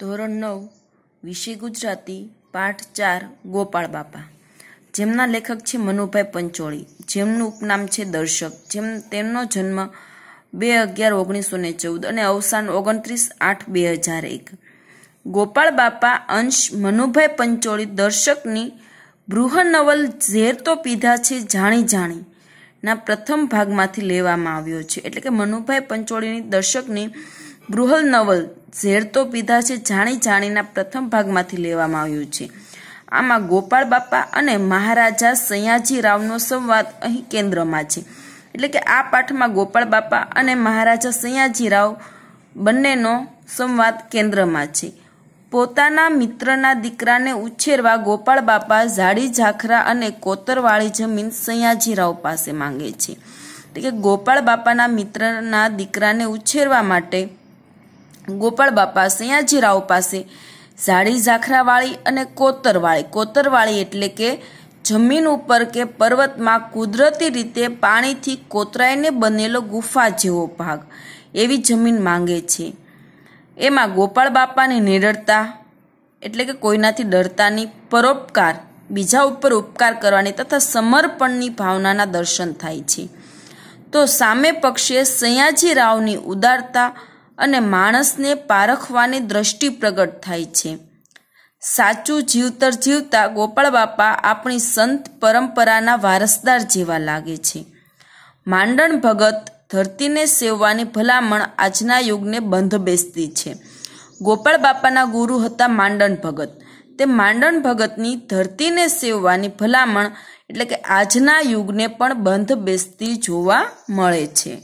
ધોરણ નવ વિષય ગુજરાતી પાઠ ચાર ગોપાળ બાપા જેમના લેખક છે મનુભાઈ પંચોળી જેમનું ઉપનામ છે દર્શક જેમ તેમનો જન્મ બે અગિયાર ઓગણીસો ને ચૌદ અને અવસાન ઓગણત્રીસ આઠ બે હજાર એક ગોપાળ બાપા અંશ મનુભાઈ પંચોળી દર્શકની બૃહનવલ ઝેર તો પીધા છે જાણી જાણી ના પ્રથમ ભાગમાંથી લેવામાં આવ્યો છે એટલે કે મનુભાઈ પંચોળીની દર્શકની બૃહલ નવલ ઝેર તો પીધા છે જાણી જાણીના પ્રથમ ભાગમાંથી લેવામાં આવ્યું છે આમાં ગોપાળ બાપા અને મહારાજા રાવનો સંવાદ અહીં કેન્દ્રમાં છે એટલે કે આ પાઠમાં ગોપાળ બાપા અને મહારાજા રાવ બંનેનો સંવાદ કેન્દ્રમાં છે પોતાના મિત્રના દીકરાને ઉછેરવા ગોપાળ બાપા ઝાડી ઝાખરા અને કોતરવાળી જમીન સયાજીરાવ પાસે માંગે છે એટલે કે ગોપાળ બાપાના મિત્રના દીકરાને ઉછેરવા માટે ગોપાળ બાપા સયાજીરાવ પાસે ઝાડી ઝાખરાવાળી અને કોતરવાળી કોતરવાળી એટલે કે જમીન ઉપર કે પર્વતમાં કુદરતી રીતે પાણીથી કોતરાઈને બનેલો ગુફા જેવો ભાગ એવી જમીન માંગે છે એમાં ગોપાળ બાપાની નિરળતા એટલે કે કોઈનાથી ડરતાની પરોપકાર બીજા ઉપર ઉપકાર કરવાની તથા સમર્પણની ભાવનાના દર્શન થાય છે તો સામે પક્ષે સયાજીરાવની ઉદારતા અને માણસને પારખવાની દ્રષ્ટિ પ્રગટ થાય છે સાચું જીવતર જીવતા ગોપાળ બાપા આપણી સંત પરંપરાના વારસદાર જેવા લાગે છે માંડણ ભગત ધરતીને સેવવાની ભલામણ આજના યુગને બંધ બેસતી છે ગોપાળ બાપાના ગુરુ હતા માંડણ ભગત તે માંડણ ભગતની ધરતીને સેવવાની ભલામણ એટલે કે આજના યુગને પણ બંધ બેસતી જોવા મળે છે